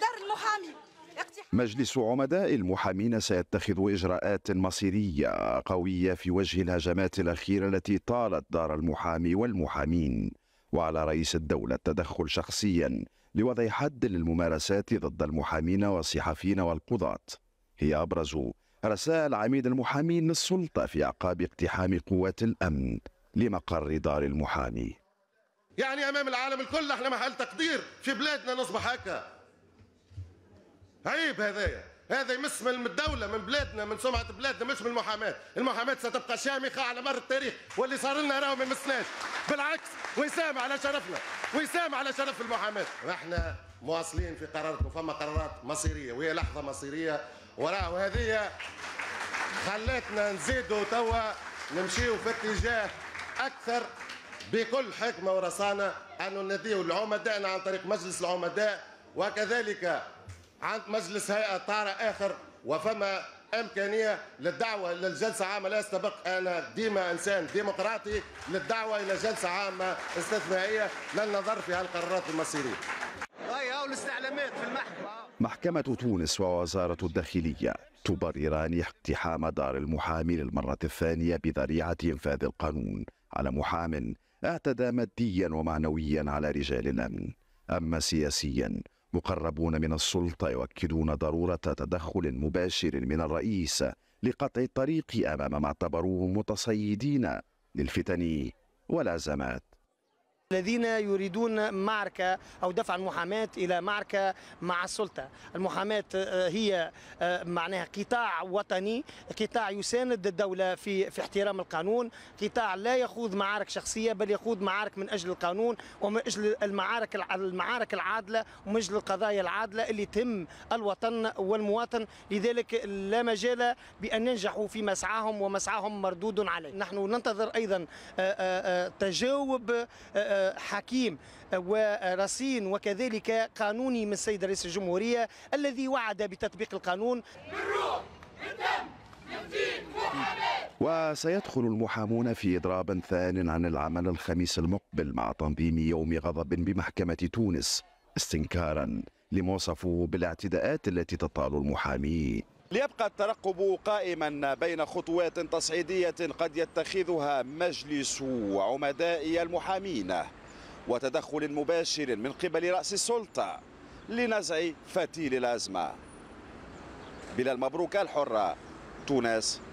دار المحامي مجلس عمداء المحامين سيتخذ اجراءات مصيريه قويه في وجه الهجمات الاخيره التي طالت دار المحامي والمحامين وعلى رئيس الدوله التدخل شخصيا لوضع حد للممارسات ضد المحامين والصحفيين والقضاه هي ابرز رسائل عميد المحامين للسلطه في اعقاب اقتحام قوات الامن لمقر دار المحامي يعني امام العالم الكل احنا محل تقدير في بلادنا نصبح هكا عيب هذايا هذا يمس من الدولة من بلادنا من سمعة بلادنا مش من المحاماة، المحاماة ستبقى شامخة على مر التاريخ واللي صار لنا راهو ما يمسناش، بالعكس ويسام على شرفنا، ويسام على شرف المحاماة، احنا مواصلين في قراركم فما قرارات مصيرية وهي لحظة مصيرية وراه هذه خلاتنا نزيدوا توا نمشيو في اتجاه أكثر بكل حكمة ورصانة أن نديو العمداء عن طريق مجلس العمداء وكذلك عند مجلس هيئة طارئ آخر وفما إمكانية للدعوة للجلسة عامة لا يستبق أنا ديما إنسان ديمقراطي للدعوة إلى جلسة عامة استثنائية للنظر في هالقرارات المصيرية الاستعلامات في المحكمة محكمة تونس ووزارة الداخلية تبرران اقتحام دار المحامي للمرة الثانية بذريعة إنفاذ القانون على محام اعتدى ماديا ومعنويا على رجال الأمن أما سياسيا مقربون من السلطة يؤكدون ضرورة تدخل مباشر من الرئيس لقطع الطريق أمام ما اعتبروه متصيدين للفتن والأزمات الذين يريدون معركة أو دفع المحاماة إلى معركة مع السلطة المحاماة آه، هي آه، معناها قطاع وطني قطاع يساند الدولة في, في احترام القانون قطاع لا يخوض معارك شخصية بل يخوض معارك من أجل القانون ومن أجل المعارك, المعارك العادلة ومن أجل القضايا العادلة اللي تهم الوطن والمواطن لذلك لا مجال بأن ينجحوا في مسعاهم ومسعاهم مردود عليه نحن ننتظر أيضا آه، تجاوب حكيم ورصين وكذلك قانوني من السيد رئيس الجمهورية الذي وعد بتطبيق القانون بالروح بالدم وسيدخل المحامون في إضراب ثان عن العمل الخميس المقبل مع تنظيم يوم غضب بمحكمة تونس استنكارا لما بالاعتداءات التي تطال المحامين ليبقى الترقب قائما بين خطوات تصعيدية قد يتخذها مجلس عمداء المحامين وتدخل مباشر من قبل رأس السلطة لنزع فتيل الأزمة بلا المبروك الحرة تونس